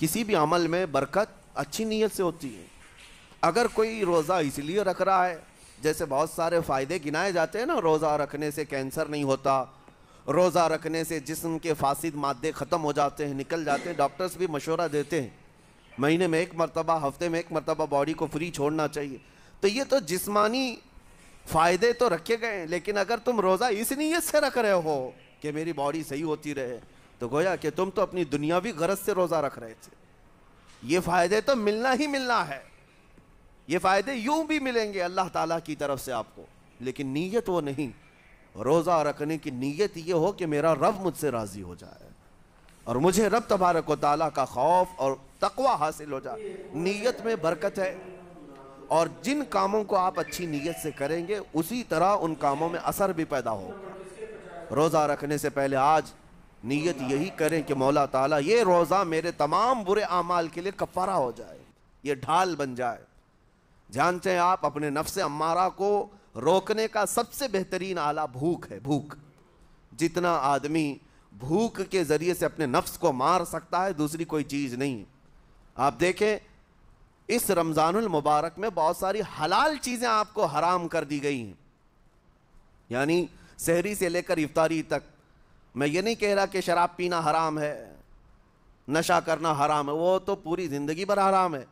किसी भी अमल में बरकत अच्छी नीयत से होती है अगर कोई रोज़ा इसलिए रख रहा है जैसे बहुत सारे फ़ायदे गिनाए जाते हैं ना रोज़ा रखने से कैंसर नहीं होता रोज़ा रखने से जिसम के फासिद मादे ख़त्म हो जाते हैं निकल जाते हैं डॉक्टर्स भी मशवरा देते हैं महीने में एक मरतबा हफ्ते में एक मरतबा बॉडी को फ्री छोड़ना चाहिए तो ये तो जिस्मानी फ़ायदे तो रखे गए हैं लेकिन अगर तुम रोज़ा इस नीयत से रख रहे हो कि मेरी बॉडी सही होती रहे तो गोया कि तुम तो अपनी दुनियावी गरज से रोज़ा रख रहे थे ये फ़ायदे तो मिलना ही मिलना है ये फ़ायदे यूं भी मिलेंगे अल्लाह ताला की तरफ से आपको लेकिन नीयत वो नहीं रोज़ा रखने की नीयत ये हो कि मेरा रब मुझसे राज़ी हो जाए और मुझे रब तबारक ताला का खौफ और तकवा हासिल हो जाए नीयत में बरकत है और जिन कामों को आप अच्छी नीयत से करेंगे उसी तरह उन कामों में असर भी पैदा होगा रोज़ा रखने से पहले आज नीयत यही करें कि मौला ताला ये रोज़ा मेरे तमाम बुरे अमाल के लिए कफारा हो जाए ये ढाल बन जाए जानते हैं आप अपने नफ्स अम्मारा को रोकने का सबसे बेहतरीन आला भूख है भूख जितना आदमी भूख के ज़रिए से अपने नफ्स को मार सकता है दूसरी कोई चीज़ नहीं आप देखें इस रमज़ानुल मुबारक में बहुत सारी हलाल चीज़ें आपको हराम कर दी गई हैं यानी शहरी से लेकर इफ्तारी तक मैं ये नहीं कह रहा कि शराब पीना हराम है नशा करना हराम है वो तो पूरी ज़िंदगी भर हराम है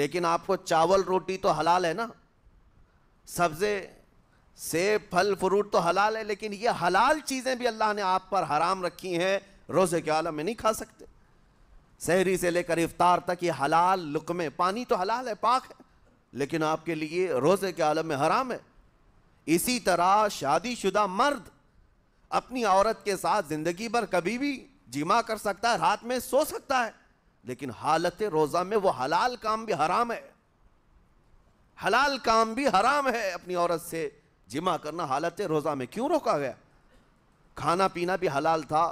लेकिन आपको चावल रोटी तो हलाल है ना सब्ज़े सेब फल फ्रूट तो हलाल है लेकिन ये हलाल चीज़ें भी अल्लाह ने आप पर हराम रखी हैं रोज़े के आलम में नहीं खा सकते शहरी से लेकर इफ्तार तक ये हलाल लुकमे पानी तो हलाल है पाक है लेकिन आपके लिए रोज़े के आलम में हराम है इसी तरह शादीशुदा मर्द अपनी औरत के साथ जिंदगी भर कभी भी जिमा कर सकता है रात में सो सकता है लेकिन हालत रोजा में वो हलाल काम भी हराम है हलाल काम भी हराम है अपनी औरत से जिमा करना हालत रोजा में क्यों रोका गया खाना पीना भी हलाल था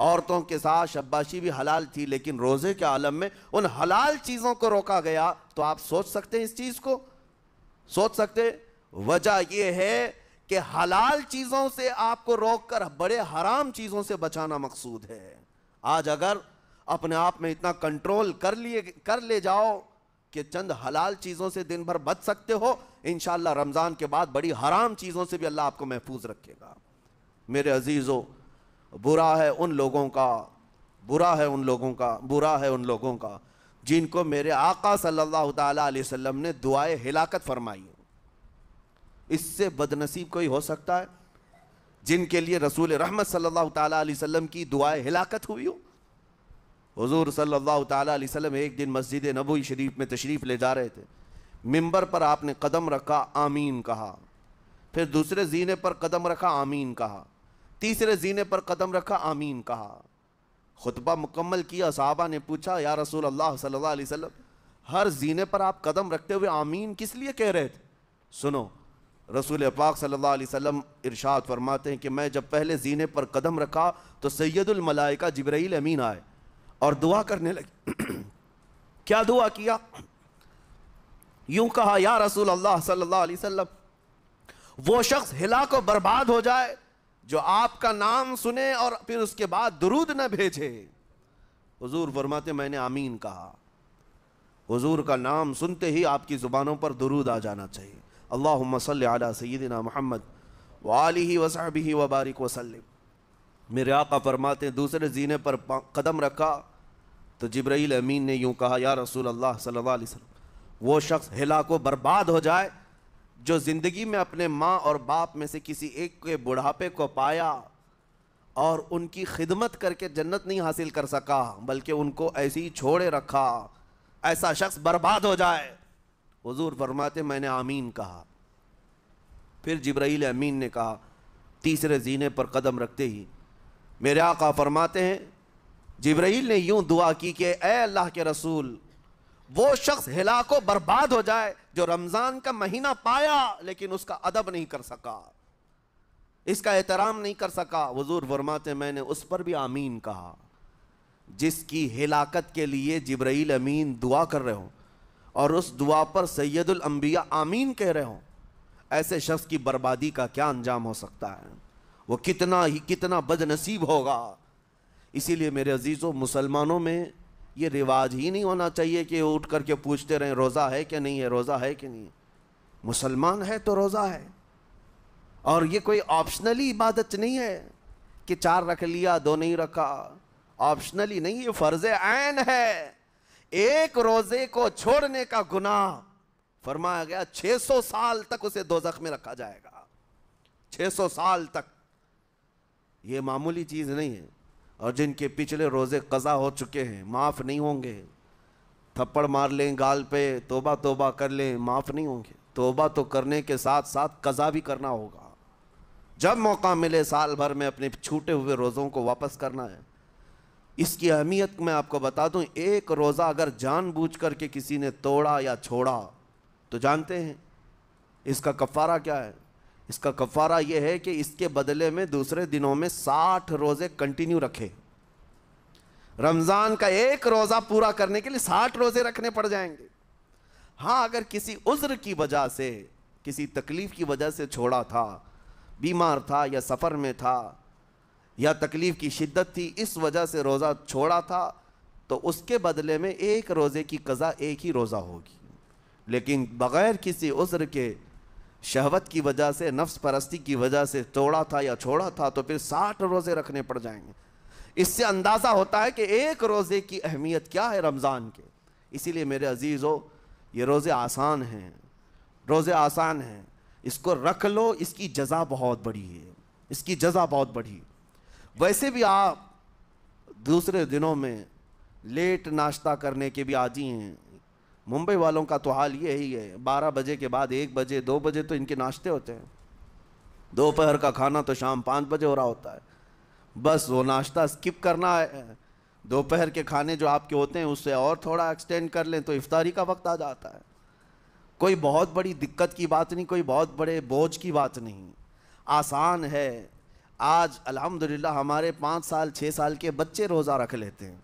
औरतों के साथ शब्बाशी भी हलाल थी लेकिन रोजे के आलम में उन हलाल चीजों को रोका गया तो आप सोच सकते हैं इस चीज को सोच सकते वजह यह है कि हलाल चीज़ों से आपको रोककर बड़े हराम चीज़ों से बचाना मकसूद है आज अगर अपने आप में इतना कंट्रोल कर लिए कर ले जाओ कि चंद हलाल चीज़ों से दिन भर बच सकते हो इन रमज़ान के बाद बड़ी हराम चीज़ों से भी अल्लाह आपको महफूज रखेगा मेरे अजीज़ो बुरा है उन लोगों का बुरा है उन लोगों का बुरा है उन लोगों का जिनको मेरे आका सल्लल्लाहु अलैहि वसल्लम ने दुआए हिलाकत फरमाई इससे बदनसीब कोई हो सकता है जिनके लिए रसूल रहमत सल्लल्लाहु ताला अलैहि वसल्लम की दुआएं हिलाकत हुई हो हुजूर सल्लल्लाहु ताला अलैहि वसल्लम एक दिन मस्जिद नबी शरीफ में तशरीफ़ ले जा रहे थे मिंबर पर आपने कदम रखा आमीन कहा फिर दूसरे जीने पर कदम रखा आमीन कहा तीसरे जीने पर कदम रखा आमीन कहा खुतबा मुकम्मल किया साहबा ने पूछा या रसूल अल्लाह सल्लल्लाहु अलैहि वसल्लम हर जीने पर आप कदम रखते हुए आमीन किस लिए कह रहे थे सुनो रसूल पाक सल्लल्लाहु अलैहि वसल्लम इरशाद फरमाते हैं कि मैं जब पहले जीने पर कदम रखा तो सैदुल मलाइका जबरील अमीन आए और दुआ करने लगे क्या दुआ किया यूं कहा या रसूल अल्लाह सल्लल्लाहु अलैहि वसल्लम वो शख्स हिला को बर्बाद हो जाए जो आपका नाम सुने और फिर उसके बाद दरूद न भेजे हजूर फरमाते मैंने आमीन कहा हजूर का नाम सुनते ही आपकी ज़ुबानों पर दरूद आ जाना चाहिए अल्लाहुम्म सल अला व महमद व बारिक वबारक वसलम मेरे आका फरमाते दूसरे जीने पर कदम रखा तो जब्राईल अमीन ने यूँ कहा या रसूल अल्लाह सल्लल्लाहु अलैहि वसल्लम वो शख्स हिला को बर्बाद हो जाए जो ज़िंदगी में अपने माँ और बाप में से किसी एक के बुढ़ापे को पाया और उनकी खिदमत करके जन्नत नहीं हासिल कर सका बल्कि उनको ऐसे ही छोड़े रखा ऐसा शख्स बर्बाद हो जाए हुजूर फरमाते मैंने आमीन कहा फिर जब्राईल अमीन ने कहा तीसरे जीने पर कदम रखते ही मेरे आका फरमाते हैं जब्राईल ने यूँ दुआ की कि ए अल्लाह के रसूल वो शख्स हिलाको बर्बाद हो जाए जो रमज़ान का महीना पाया लेकिन उसका अदब नहीं कर सका इसका एहतराम नहीं कर सका वजूर फरमाते मैंने उस पर भी आमीन कहा जिसकी हिलाकत के लिए जब्राईल अमीन दुआ कर रहे हों और उस दुआ पर सैदुल अम्बिया आमीन कह रहे हो ऐसे शख्स की बर्बादी का क्या अंजाम हो सकता है वो कितना ही कितना बदनसीब होगा इसीलिए मेरे अजीज़ों मुसलमानों में ये रिवाज ही नहीं होना चाहिए कि उठ करके पूछते रहें रोज़ा है कि नहीं है रोज़ा है कि नहीं मुसलमान है तो रोज़ा है और ये कोई ऑप्शनली इबादत नहीं है कि चार रख लिया दो नहीं रखा ऑप्शनली नहीं ये फ़र्ज़ आन है एक रोजे को छोड़ने का गुना फरमाया गया 600 साल तक उसे दो में रखा जाएगा 600 साल तक ये मामूली चीज़ नहीं है और जिनके पिछले रोज़े कज़ा हो चुके हैं माफ़ नहीं होंगे थप्पड़ मार लें गाल पे तोबा तोबा कर लें माफ़ नहीं होंगे तोबा तो करने के साथ साथ कज़ा भी करना होगा जब मौका मिले साल भर में अपने छूटे हुए रोज़ों को वापस करना है इसकी अहमियत मैं आपको बता दूं एक रोज़ा अगर जानबूझ करके किसी ने तोड़ा या छोड़ा तो जानते हैं इसका कफ़ारा क्या है इसका कफ़ारा यह है कि इसके बदले में दूसरे दिनों में साठ रोज़े कंटिन्यू रखे रमज़ान का एक रोज़ा पूरा करने के लिए साठ रोज़े रखने पड़ जाएंगे हाँ अगर किसी उज्र की वजह से किसी तकलीफ़ की वजह से छोड़ा था बीमार था या सफ़र में था या तकलीफ़ की शिद्दत थी इस वजह से रोज़ा छोड़ा था तो उसके बदले में एक रोज़े की कज़ा एक ही रोज़ा होगी लेकिन बग़ैर किसी उज्र के शहवत की वजह से नफ्स परस्ती की वजह से तोड़ा था या छोड़ा था तो फिर साठ रोज़े रखने पड़ जाएंगे इससे अंदाज़ा होता है कि एक रोज़े की अहमियत क्या है रमज़ान के इसीलिए मेरे अजीज़ हो ये रोज़े आसान हैं रोज़े आसान हैं इसको रख लो इसकी जज़ा बहुत बड़ी है इसकी जज़ा बहुत बड़ी है वैसे भी आप दूसरे दिनों में लेट नाश्ता करने के भी आदि हैं मुंबई वालों का तो हाल ये ही है बारह बजे के बाद एक बजे दो बजे तो इनके नाश्ते होते हैं दोपहर का खाना तो शाम पाँच बजे हो रहा होता है बस वो नाश्ता स्किप करना है दोपहर के खाने जो आपके होते हैं उससे और थोड़ा एक्सटेंड कर लें तो इफ्तारी का वक्त आ जाता है कोई बहुत बड़ी दिक्कत की बात नहीं कोई बहुत बड़े बोझ की बात नहीं आसान है आज अल्हम्दुलिल्लाह हमारे पाँच साल छः साल के बच्चे रोज़ा रख लेते हैं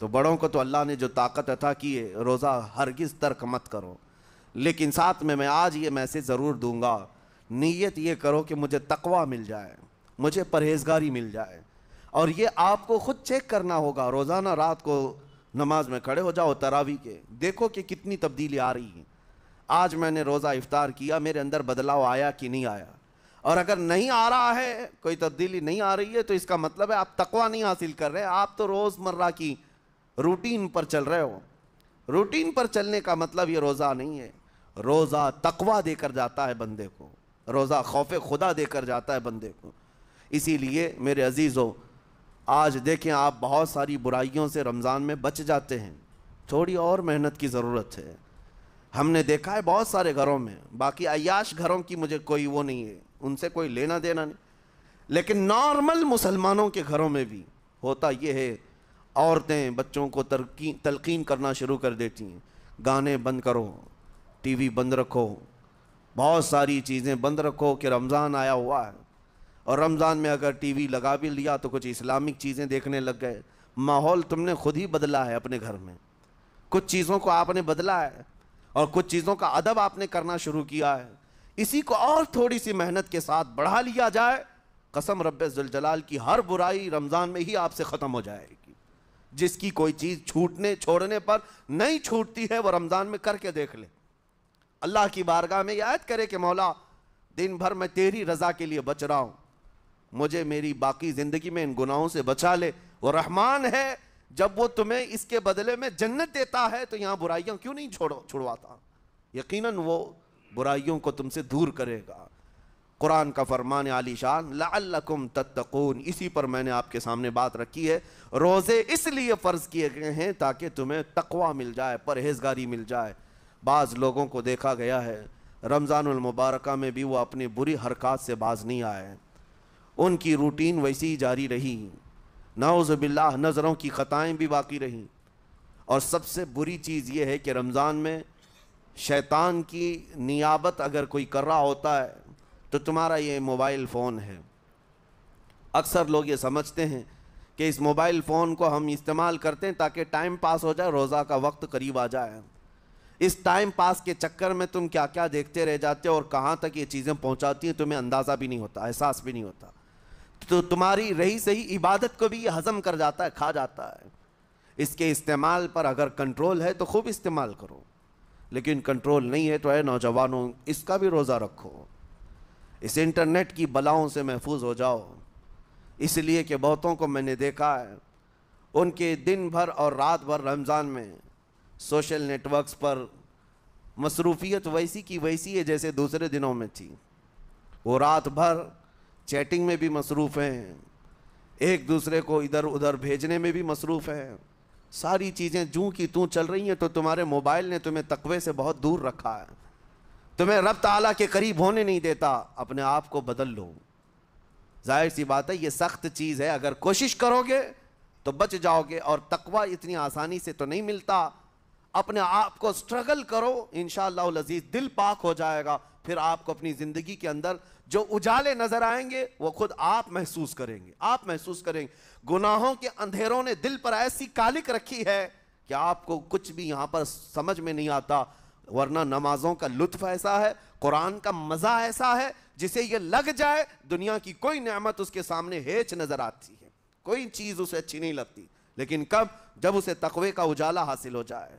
तो बड़ों को तो अल्लाह ने जो ताकत अता की है रोज़ा हरगिज़ तर्क मत करो लेकिन साथ में मैं आज ये मैसेज ज़रूर दूंगा नीयत ये करो कि मुझे तकवा मिल जाए मुझे परहेजगारी मिल जाए और ये आपको ख़ुद चेक करना होगा रोज़ाना रात को नमाज में खड़े हो जाओ तरावी के देखो कि कितनी तब्दीली आ रही है आज मैंने रोज़ा इफ़ार किया मेरे अंदर बदलाव आया कि नहीं आया और अगर नहीं आ रहा है कोई तब्दीली नहीं आ रही है तो इसका मतलब है आप तकवा नहीं हासिल कर रहे आप तो रोज़मर्रा की रूटीन पर चल रहे हो रूटीन पर चलने का मतलब ये रोज़ा नहीं है रोज़ा तकवा देकर जाता है बंदे को रोज़ा खौफ खुदा देकर जाता है बंदे को इसीलिए मेरे अजीज़ों आज देखें आप बहुत सारी बुराइयों से रमज़ान में बच जाते हैं थोड़ी और मेहनत की ज़रूरत है हमने देखा है बहुत सारे घरों में बाकी अयाश घरों की मुझे कोई वो नहीं है उनसे कोई लेना देना नहीं लेकिन नॉर्मल मुसलमानों के घरों में भी होता यह है औरतें बच्चों को तरकी तलकीन करना शुरू कर देती हैं गाने बंद करो टीवी बंद रखो बहुत सारी चीज़ें बंद रखो कि रमज़ान आया हुआ है और रमज़ान में अगर टीवी लगा भी लिया तो कुछ इस्लामिक चीज़ें देखने लग गए माहौल तुमने खुद ही बदला है अपने घर में कुछ चीज़ों को आपने बदला है और कुछ चीज़ों का अदब आपने करना शुरू किया है इसी को और थोड़ी सी मेहनत के साथ बढ़ा लिया जाए कसम रबाल की हर बुराई रमज़ान में ही आपसे ख़त्म हो जाएगी जिसकी कोई चीज़ छूटने छोड़ने पर नहीं छूटती है वो रमज़ान में करके देख ले अल्लाह की बारगाह में याद करे कि मौला दिन भर मैं तेरी रज़ा के लिए बच रहा हूँ मुझे मेरी बाकी ज़िंदगी में इन गुनाहों से बचा ले वो रहमान है जब वो तुम्हें इसके बदले में जन्नत देता है तो यहाँ बुराइयाँ क्यों नहीं छोड़ो छुड़वाता यकीनन वो बुराइयों को तुमसे दूर करेगा कुरान का फरमान आलिशान लकुम तत्तकून इसी पर मैंने आपके सामने बात रखी है रोज़े इसलिए फ़र्ज़ किए गए हैं ताकि तुम्हें तकवा मिल जाए परहेजगारी मिल जाए बाज़ लोगों को देखा गया है रमज़ानमबारक में भी वो अपनी बुरी हरकत से बाज नहीं आए उनकी रूटीन वैसी ही जारी रही नाउज़बिल्ला नज़रों की ख़ताएँ भी बाकी रहीं और सबसे बुरी चीज़ ये है कि रमज़ान में शैतान की नियाबत अगर कोई कर रहा होता है तो तुम्हारा ये मोबाइल फ़ोन है अक्सर लोग ये समझते हैं कि इस मोबाइल फ़ोन को हम इस्तेमाल करते हैं ताकि टाइम पास हो जाए रोज़ा का वक्त करीब आ जाए इस टाइम पास के चक्कर में तुम क्या क्या देखते रह जाते हो और कहाँ तक ये चीज़ें पहुँचाती हैं तुम्हें अंदाज़ा भी नहीं होता एहसास भी नहीं होता तो तुम्हारी रही सही इबादत को भी ये हज़म कर जाता है खा जाता है इसके इस्तेमाल पर अगर कंट्रोल है तो खूब इस्तेमाल करो लेकिन कंट्रोल नहीं है तो है नौजवानों इसका भी रोज़ा रखो इस इंटरनेट की बलाओं से महफूज हो जाओ इसलिए कि बहुतों को मैंने देखा है उनके दिन भर और रात भर रमज़ान में सोशल नेटवर्क्स पर मसरूफियत वैसी की वैसी है जैसे दूसरे दिनों में थी वो रात भर चैटिंग में भी मसरूफ़ हैं एक दूसरे को इधर उधर भेजने में भी मसरूफ़ हैं सारी चीज़ें जूं की तू चल रही हैं तो तुम्हारे मोबाइल ने तुम्हें तकवे से बहुत दूर रखा है तुम्हें रब तला के करीब होने नहीं देता अपने आप को बदल लो जाहिर सी बात है ये सख्त चीज़ है अगर कोशिश करोगे तो बच जाओगे और तकवा इतनी आसानी से तो नहीं मिलता अपने आप को स्ट्रगल करो इन लजीज दिल पाक हो जाएगा फिर आपको अपनी ज़िंदगी के अंदर जो उजाले नजर आएंगे वो खुद आप महसूस करेंगे आप महसूस करेंगे गुनाहों के अंधेरों ने दिल पर ऐसी कालिक रखी है कि आपको कुछ भी यहाँ पर समझ में नहीं आता वरना नमाजों का लुत्फ ऐसा है कुरान का मज़ा ऐसा है जिसे ये लग जाए दुनिया की कोई नेमत उसके सामने हेच नज़र आती है कोई चीज़ उसे अच्छी नहीं लगती लेकिन कब जब उसे तकवे का उजाला हासिल हो जाए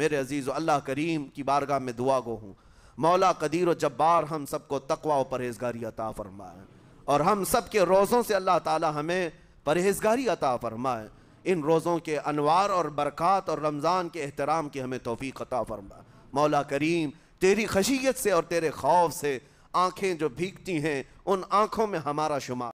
मेरे अजीज़ अल्लाह करीम की बारगाह में दुआ गो हूँ मौला कदीर व जब्बार हम सबको तकवा और परहेजगारी अता फरमाए और हम सब के रोज़ों से अल्लाह ताला हमें परहेजगारी अता फरमाए इन रोज़ों के अनवार और बरक़ात और रमज़ान के एहतराम की हमें तोफ़ी अता फरमाए मौला करीम तेरी खशियत से और तेरे खौफ से आँखें जो भीगती हैं उन आँखों में हमारा शुमार